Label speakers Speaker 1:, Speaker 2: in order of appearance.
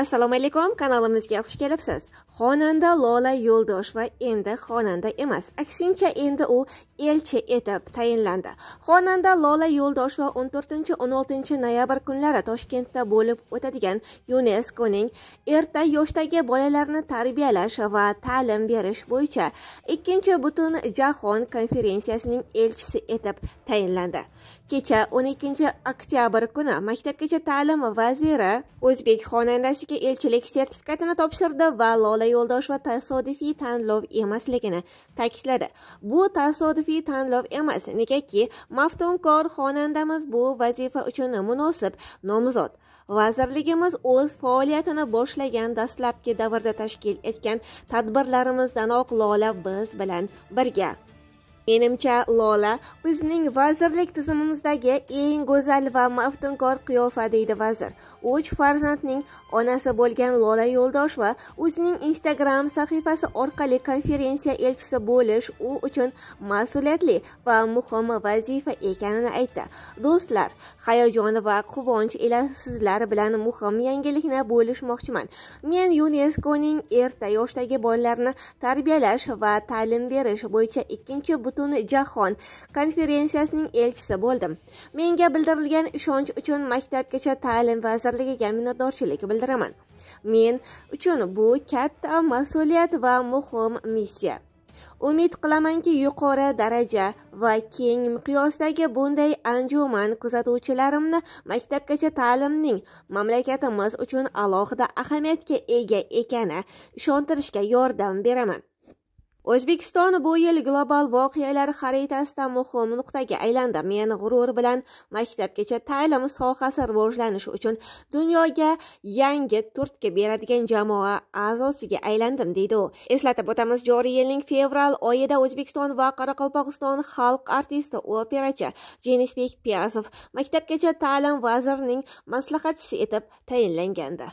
Speaker 1: assalomu alaykum kanalimizga xush kelibsiz xonanda lola va endi xonanda emas aksincha endi u elchi etib tayinlandi xonanda lola va 14-16 noyabr kunlari toshkentda bo'lib o'tadigan yuneskoning erta yoshdagi bolalarni tarbiyalash va ta'lim berish bo'yicha ikkinchi butun jahon konferensiyasining elchisi etib tayinlandi kecha 12 oktyabr kuni maktabgacha ta'lim vaziri o'zbek xonandasi yo'nalishiga elchilik sertifikatini topshirdi va lola yo'ldosheva tasodifiy tanlov emasligini ta'kidladi bu tasodifiy tanlov emas negaki maftunkor xonandamiz bu vazifa uchun munosib nomzod vazirligimiz o'z faoliyatini boshlagan dastlabki davrda tashkil etgan oq lola biz bilan birga menimcha lola bizning vazirlik tizimimizdagi eng go'zal va maftunkor qiyofa deydi vazir uch farzandning onasi bo'lgan lola yo'ldosh va o'zining instagram sahifasi orqali konferensiya elchisi bo'lish u uchun mas'uliyatli va muhim vazifa ekanini aytdi do'stlar hayajon va quvonch ila sizlar bilan muhim yangilikni bo'lishmoqchiman men UNESCO ning erta yoshdagi bolalarni tarbiyalash va ta'lim berish bo'yicha ikkinchi jahon konferensiyasining elchisi bo'ldim menga bildirilgan ishonch uchun maktabgacha ta'lim vazirligiga minnatdorchilik bildiraman men uchun bu katta mas'uliyat va muhim missiya umid qilamanki yuqori daraja va keng miqyosdagi bunday anjuman kuzatuvchilarimni maktabgacha ta'limning mamlakatimiz uchun alohida ahamiyatga ega ekani ishontirishga yordam beraman O'zbekiston bu yil global voqealar xaritasida muhim nuqtaga aylandi. Men g'urur bilan maktabgacha ta'lim sohasi rivojlanishi uchun dunyoga yangi turtki beradigan jamoa a'zosiga aylandim deydi u. Eslatib o'tamiz, joriy yilning fevral oyida O'zbekiston va Qoraqalpog'iston xalq artisti operachi Jenisbek Piyazov maktabgacha ta'lim vazirining maslahatchisi etib tayinlangandi.